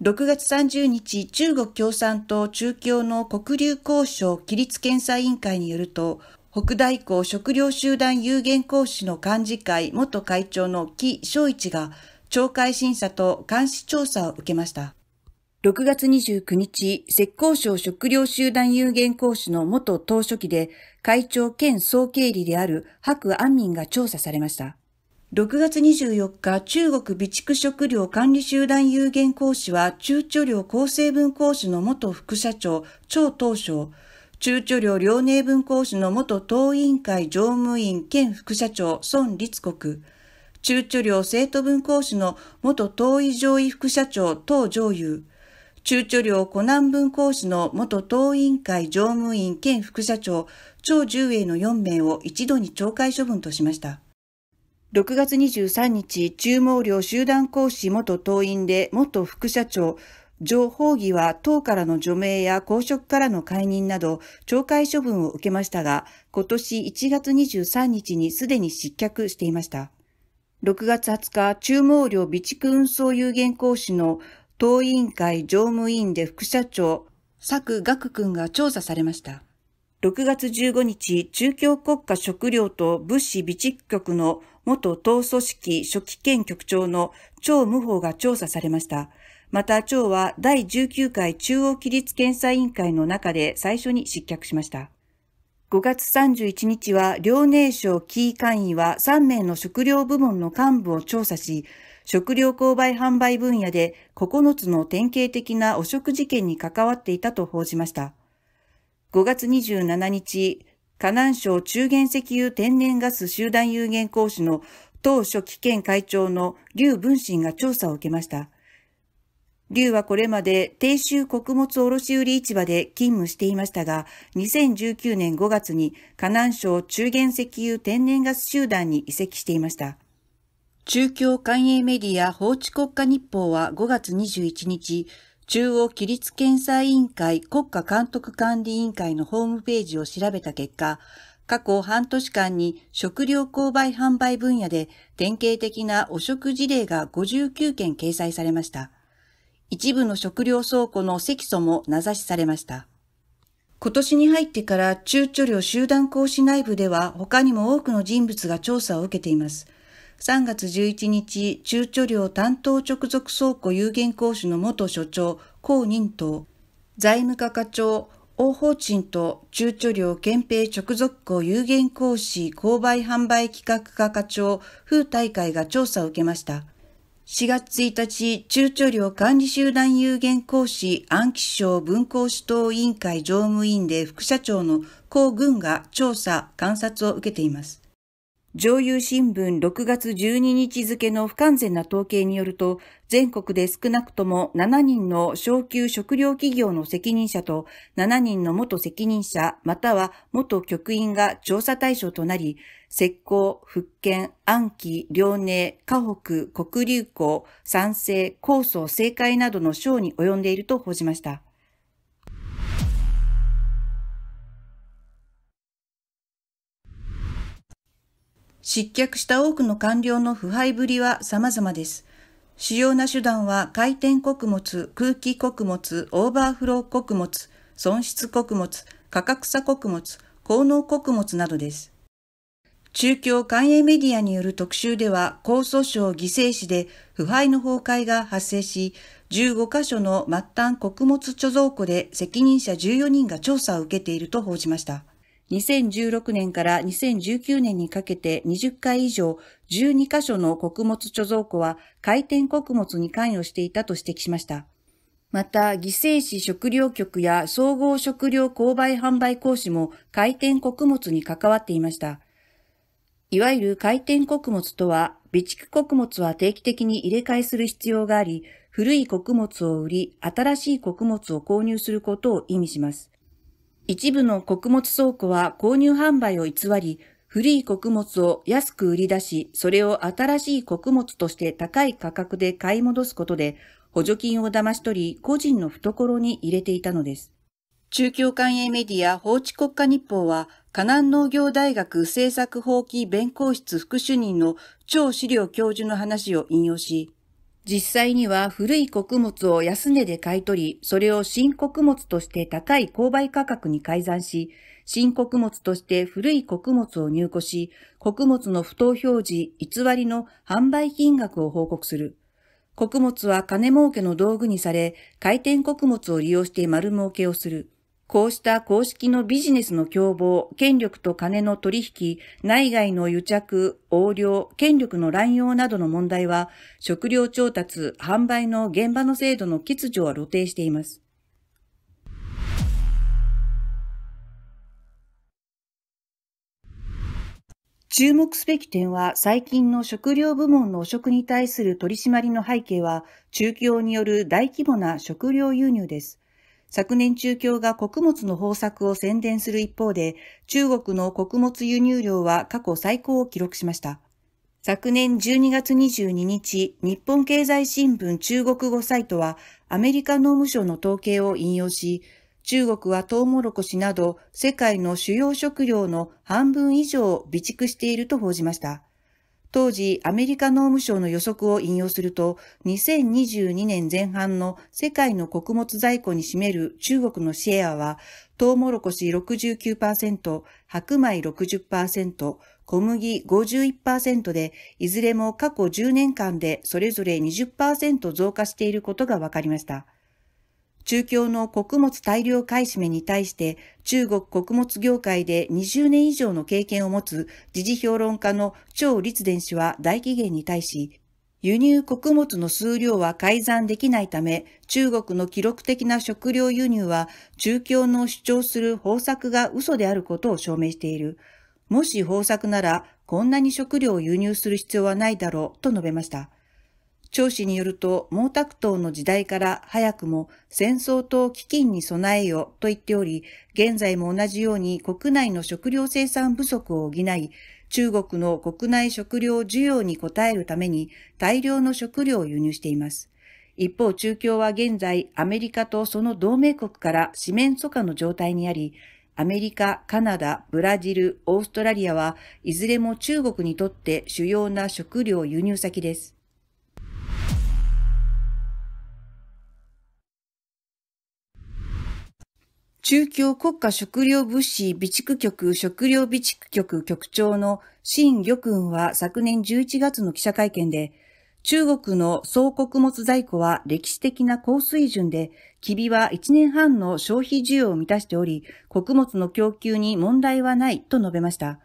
6月30日、中国共産党中共の国流交渉規律検査委員会によると、北大港食料集団有限公師の幹事会元会長の木正一が、懲戒審査と監視調査を受けました。6月29日、浙江省食料集団有限公師の元党書記で、会長兼総経理である白安民が調査されました。6月24日、中国備蓄食料管理集団有限公師は、中貯量厚生分公師の元副社長、張東省、中貯量両寧分公師の元党委員会常務員兼副社長、孫立国、中貯量生徒分公師の元党委上位副社長、党上優、中貯量湖南分公師の元党委員会常務員兼副社長、張十栄の4名を一度に懲戒処分としました。6月23日、中毛寮集団講師元党員で元副社長、上法義は党からの除名や公職からの解任など懲戒処分を受けましたが、今年1月23日にすでに失脚していました。6月20日、中毛寮備蓄運送有限講師の党委員会常務委員で副社長、佐久岳君が調査されました。6月15日、中京国家食料と物資備蓄局の元党組織初期兼局長の張無法が調査されました。また、張は第19回中央規律検査委員会の中で最初に失脚しました。5月31日は、遼寧省キー会員は3名の食料部門の幹部を調査し、食料購買販売分野で9つの典型的な汚職事件に関わっていたと報じました。5月27日、河南省中原石油天然ガス集団有限講師の当初期県会長の劉文信が調査を受けました。劉はこれまで低州穀物卸売市場で勤務していましたが、2019年5月に河南省中原石油天然ガス集団に移籍していました。中共官営メディア法治国家日報は5月21日、中央規律検査委員会国家監督管理委員会のホームページを調べた結果、過去半年間に食料購買販売分野で典型的な汚職事例が59件掲載されました。一部の食料倉庫の積素も名指しされました。今年に入ってから中著量集団講師内部では他にも多くの人物が調査を受けています。3月11日、中貯寮担当直属倉庫有限講師の元所長、公認と、財務課課長、王宝鎮と中貯寮憲兵直属庫有限講師、購買販売企画課課長、風大会が調査を受けました。4月1日、中貯寮管理集団有限講師、暗記省文工指導委員会常務委員で副社長の高軍が調査、観察を受けています。上流新聞6月12日付の不完全な統計によると、全国で少なくとも7人の昇級食料企業の責任者と7人の元責任者または元局員が調査対象となり、石膏、福建、安徽、遼寧、河北、黒竜港、山西、高層、政界などの省に及んでいると報じました。失脚した多くの官僚の腐敗ぶりは様々です。主要な手段は回転穀物、空気穀物、オーバーフロー穀物、損失穀物、価格差穀物、効能穀物などです。中共官営メディアによる特集では、江蘇省犠牲市で腐敗の崩壊が発生し、15カ所の末端穀物貯蔵庫で責任者14人が調査を受けていると報じました。2016年から2019年にかけて20回以上12カ所の穀物貯蔵庫は回転穀物に関与していたと指摘しました。また、犠牲市食料局や総合食料購買販売講師も回転穀物に関わっていました。いわゆる回転穀物とは、備蓄穀物は定期的に入れ替えする必要があり、古い穀物を売り、新しい穀物を購入することを意味します。一部の穀物倉庫は購入販売を偽り、古い穀物を安く売り出し、それを新しい穀物として高い価格で買い戻すことで、補助金を騙し取り、個人の懐に入れていたのです。中共官営メディア法治国家日報は、河南農業大学政策法規弁公室副主任の張資料教授の話を引用し、実際には古い穀物を安値で買い取り、それを新穀物として高い購買価格に改ざんし、新穀物として古い穀物を入庫し、穀物の不当表示、偽りの販売金額を報告する。穀物は金儲けの道具にされ、回転穀物を利用して丸儲けをする。こうした公式のビジネスの凶暴、権力と金の取引、内外の癒着、横領、権力の乱用などの問題は、食料調達、販売の現場の制度の欠如は露呈しています。注目すべき点は、最近の食料部門の汚職に対する取り締まりの背景は、中共による大規模な食料輸入です。昨年中共が穀物の豊作を宣伝する一方で、中国の穀物輸入量は過去最高を記録しました。昨年12月22日、日本経済新聞中国語サイトは、アメリカ農務省の統計を引用し、中国はトウモロコシなど世界の主要食料の半分以上を備蓄していると報じました。当時、アメリカ農務省の予測を引用すると、2022年前半の世界の穀物在庫に占める中国のシェアは、トウモロコシ69%、白米60%、小麦51%で、いずれも過去10年間でそれぞれ20%増加していることが分かりました。中共の穀物大量買い占めに対して中国穀物業界で20年以上の経験を持つ時事評論家の張立伝氏は大紀元に対し、輸入穀物の数量は改ざんできないため、中国の記録的な食料輸入は中共の主張する方策が嘘であることを証明している。もし方策ならこんなに食料を輸入する必要はないだろうと述べました。張氏によると毛沢東の時代から早くも戦争と飢饉に備えよと言っており、現在も同じように国内の食料生産不足を補い、中国の国内食料需要に応えるために大量の食料を輸入しています。一方、中共は現在アメリカとその同盟国から四面楚歌の状態にあり、アメリカ、カナダ、ブラジル、オーストラリアはいずれも中国にとって主要な食料輸入先です。中共国家食糧物資備蓄局食料備蓄局局長の新玉雲は昨年11月の記者会見で、中国の総穀物在庫は歴史的な高水準で、キビは1年半の消費需要を満たしており、穀物の供給に問題はないと述べました。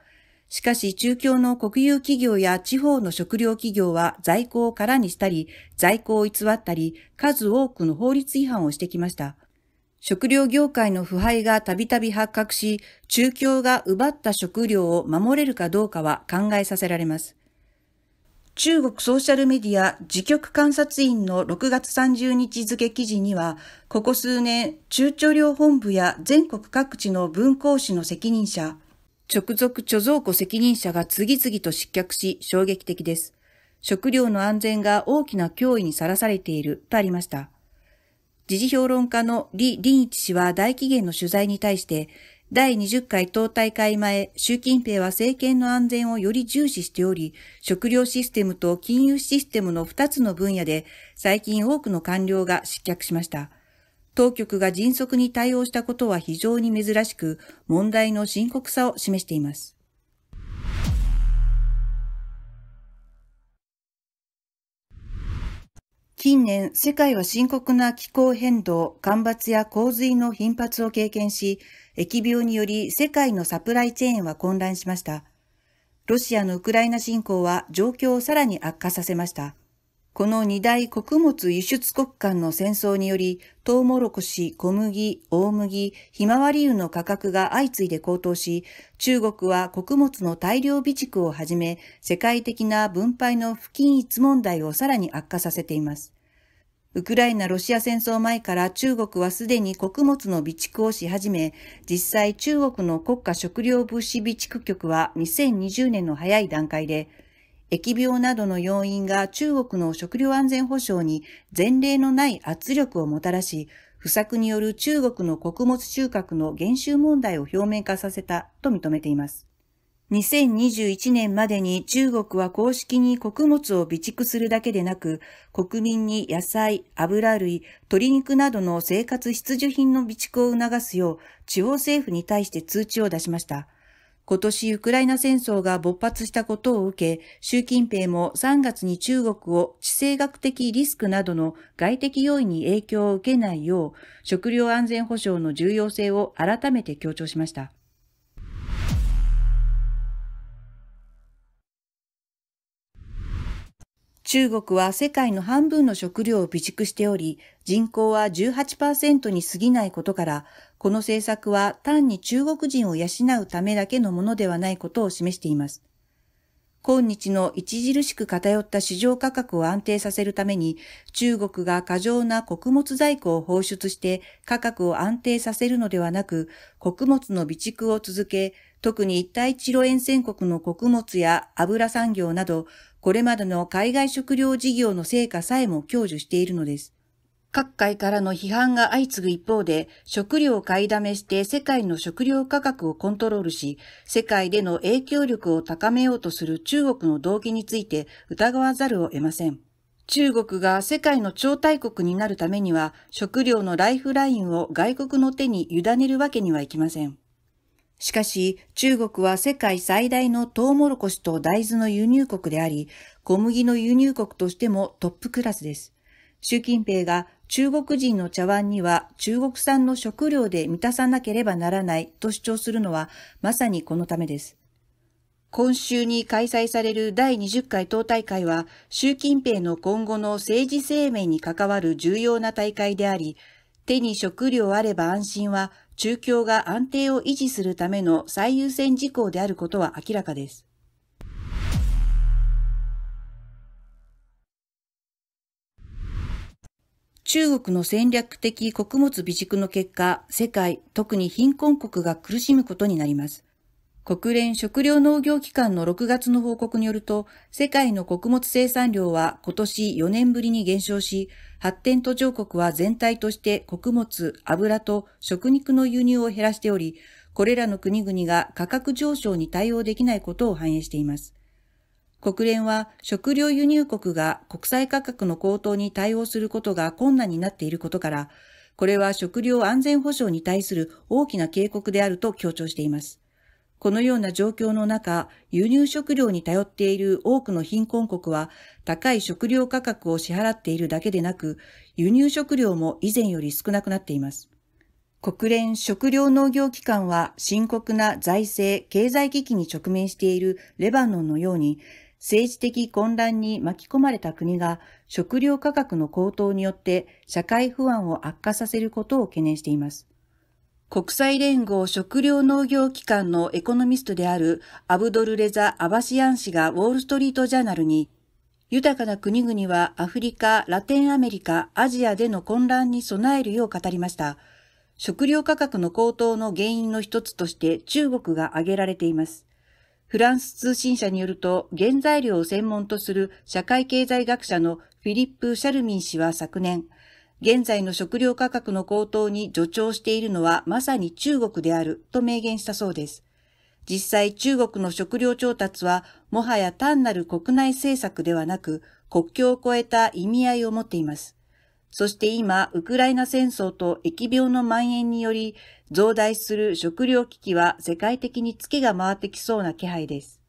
しかし、中共の国有企業や地方の食料企業は在庫を空にしたり、在庫を偽ったり、数多くの法律違反をしてきました。食料業界の腐敗がたびたび発覚し、中共が奪った食料を守れるかどうかは考えさせられます。中国ソーシャルメディア自局観察員の6月30日付記事には、ここ数年、中朝領本部や全国各地の文工士の責任者、直属貯蔵庫責任者が次々と失脚し衝撃的です。食料の安全が大きな脅威にさらされているとありました。時事評論家の李林一氏は大紀元の取材に対して、第20回党大会前、習近平は政権の安全をより重視しており、食料システムと金融システムの2つの分野で、最近多くの官僚が失脚しました。当局が迅速に対応したことは非常に珍しく、問題の深刻さを示しています。近年、世界は深刻な気候変動、干ばつや洪水の頻発を経験し、疫病により世界のサプライチェーンは混乱しました。ロシアのウクライナ侵攻は状況をさらに悪化させました。この二大穀物輸出国間の戦争により、トウモロコシ、小麦、大麦、ひまわり油の価格が相次いで高騰し、中国は穀物の大量備蓄をはじめ、世界的な分配の不均一問題をさらに悪化させています。ウクライナ・ロシア戦争前から中国はすでに穀物の備蓄をし始め、実際中国の国家食料物資備蓄局は2020年の早い段階で、疫病などの要因が中国の食料安全保障に前例のない圧力をもたらし、不作による中国の穀物収穫の減収問題を表面化させたと認めています。2021年までに中国は公式に穀物を備蓄するだけでなく、国民に野菜、油類、鶏肉などの生活必需品の備蓄を促すよう、地方政府に対して通知を出しました。今年ウクライナ戦争が勃発したことを受け、習近平も3月に中国を地政学的リスクなどの外的要因に影響を受けないよう、食料安全保障の重要性を改めて強調しました。中国は世界の半分の食料を備蓄しており、人口は18%に過ぎないことから、この政策は単に中国人を養うためだけのものではないことを示しています。今日の著しく偏った市場価格を安定させるために、中国が過剰な穀物在庫を放出して価格を安定させるのではなく、穀物の備蓄を続け、特に一帯一路沿線国の穀物や油産業など、これまでの海外食料事業の成果さえも享受しているのです。各界からの批判が相次ぐ一方で、食料を買いだめして世界の食料価格をコントロールし、世界での影響力を高めようとする中国の動機について疑わざるを得ません。中国が世界の超大国になるためには、食料のライフラインを外国の手に委ねるわけにはいきません。しかし、中国は世界最大のトウモロコシと大豆の輸入国であり、小麦の輸入国としてもトップクラスです。習近平が中国人の茶碗には中国産の食料で満たさなければならないと主張するのはまさにこのためです。今週に開催される第20回党大会は習近平の今後の政治生命に関わる重要な大会であり、手に食料あれば安心は中共が安定を維持するための最優先事項であることは明らかです。中国の戦略的穀物備蓄の結果、世界、特に貧困国が苦しむことになります。国連食糧農業機関の6月の報告によると、世界の穀物生産量は今年4年ぶりに減少し、発展途上国は全体として穀物、油と食肉の輸入を減らしており、これらの国々が価格上昇に対応できないことを反映しています。国連は食料輸入国が国際価格の高騰に対応することが困難になっていることから、これは食料安全保障に対する大きな警告であると強調しています。このような状況の中、輸入食料に頼っている多くの貧困国は、高い食料価格を支払っているだけでなく、輸入食料も以前より少なくなっています。国連食料農業機関は深刻な財政、経済危機に直面しているレバノンのように、政治的混乱に巻き込まれた国が食料価格の高騰によって社会不安を悪化させることを懸念しています。国際連合食料農業機関のエコノミストであるアブドルレザ・アバシアン氏がウォールストリートジャーナルに豊かな国々はアフリカ、ラテンアメリカ、アジアでの混乱に備えるよう語りました。食料価格の高騰の原因の一つとして中国が挙げられています。フランス通信社によると、原材料を専門とする社会経済学者のフィリップ・シャルミン氏は昨年、現在の食料価格の高騰に助長しているのはまさに中国であると明言したそうです。実際中国の食料調達はもはや単なる国内政策ではなく国境を越えた意味合いを持っています。そして今、ウクライナ戦争と疫病の蔓延により増大する食糧危機は世界的に月が回ってきそうな気配です。